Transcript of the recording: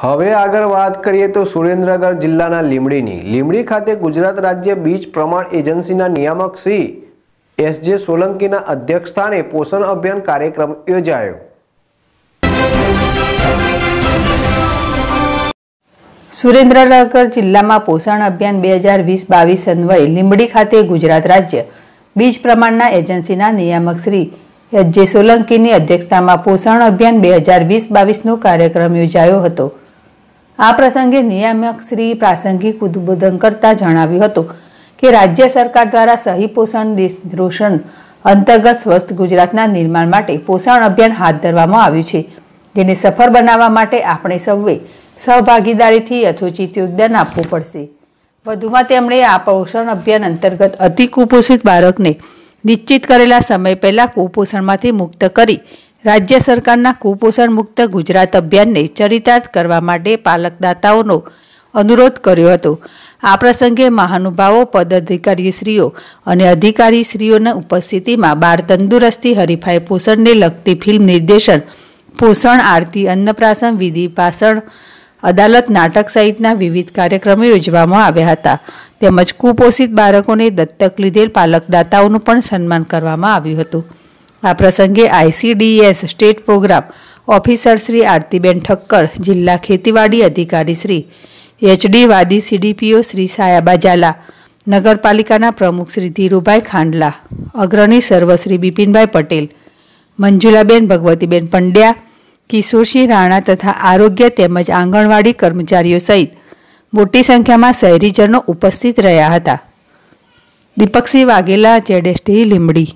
હવે આગળ વાત કરીએ તો સુરેન્દ્રનગર જિલ્લાના લીમડીની લીમડી ખાતે ગુજરાત રાજ્ય બીજ પ્રમાણ એજન્સીના નિયામક શ્રી એસ જે સોલંકીના અધ્યક્ષસ્થાને પોષણ અભિયાન કાર્યક્રમ યોજાયો સુરેન્દ્રનગર જિલ્લામાં પોષણ અભિયાન બે હજાર વીસ બાવીસ અન્વયે લીમડી ખાતે ગુજરાત રાજ્ય બીજ પ્રમાણના એજન્સીના નિયામક શ્રી એચ જે સોલંકીની અધ્યક્ષતામાં પોષણ અભિયાન બે હજાર વીસ બાવીસનો કાર્યક્રમ યોજાયો હતો આ પ્રસંગે નિયામક શ્રી પ્રાસંગિક ઉદ્બોધન કરતા જણાવ્યું હતું કે રાજ્ય સરકાર દ્વારા સહી પોષણ રોષણ અંતર્ગત સ્વસ્થ ગુજરાતના નિર્માણ માટે પોષણ અભિયાન હાથ ધરવામાં આવ્યું છે જેને સફળ બનાવવા માટે આપણે સૌએ સહભાગીદારીથી યથોચિત યોગદાન આપવું પડશે વધુમાં તેમણે આ પોષણ અભિયાન અંતર્ગત અતિ કુપોષિત બાળકને નિશ્ચિત કરેલા સમય પહેલાં કુપોષણમાંથી મુક્ત કરી રાજ્ય સરકારના કુપોષણ મુક્ત ગુજરાત અભિયાનને ચરિતાર્થ કરવા માટે પાલકદાતાઓનો અનુરોધ કર્યો હતો આ પ્રસંગે મહાનુભાવો પદાધિકારીશ્રીઓ અને અધિકારીશ્રીઓની ઉપસ્થિતિમાં બાળ તંદુરસ્તી હરીફાઈ પોષણને લગતી ફિલ્મ નિર્દેશન પોષણ આરતી અન્નપ્રાશન વિધિ પાષણ અદાલત નાટક સહિતના વિવિધ કાર્યક્રમો યોજવામાં આવ્યા હતા તેમજ કુપોષિત બાળકોને દત્તક લીધેલ પાલકદાતાઓનું પણ સન્માન કરવામાં આવ્યું હતું આ પ્રસંગે ICDS state program officer Shri Aartiben Thakkar જિલ્લા ખેતીવાડી અધિકારી શ્રી એચડી વાદી સીડીપીઓ શ્રી સાયાબા ઝાલા નગરપાલિકાના પ્રમુખ શ્રી ધીરુભાઈ ખાંડલા અગ્રણી સર્વ શ્રી બિપિનભાઈ પટેલ મંજુલાબેન ભગવતીબેન પંડ્યા કિશોરસિંહ રાણા તથા આરોગ્ય તેમજ આંગણવાડી કર્મચારીઓ સહિત મોટી સંખ્યામાં શહેરીજનો ઉપસ્થિત રહ્યા હતા દીપકસિંહ વાઘેલા જેડેશ લીમડી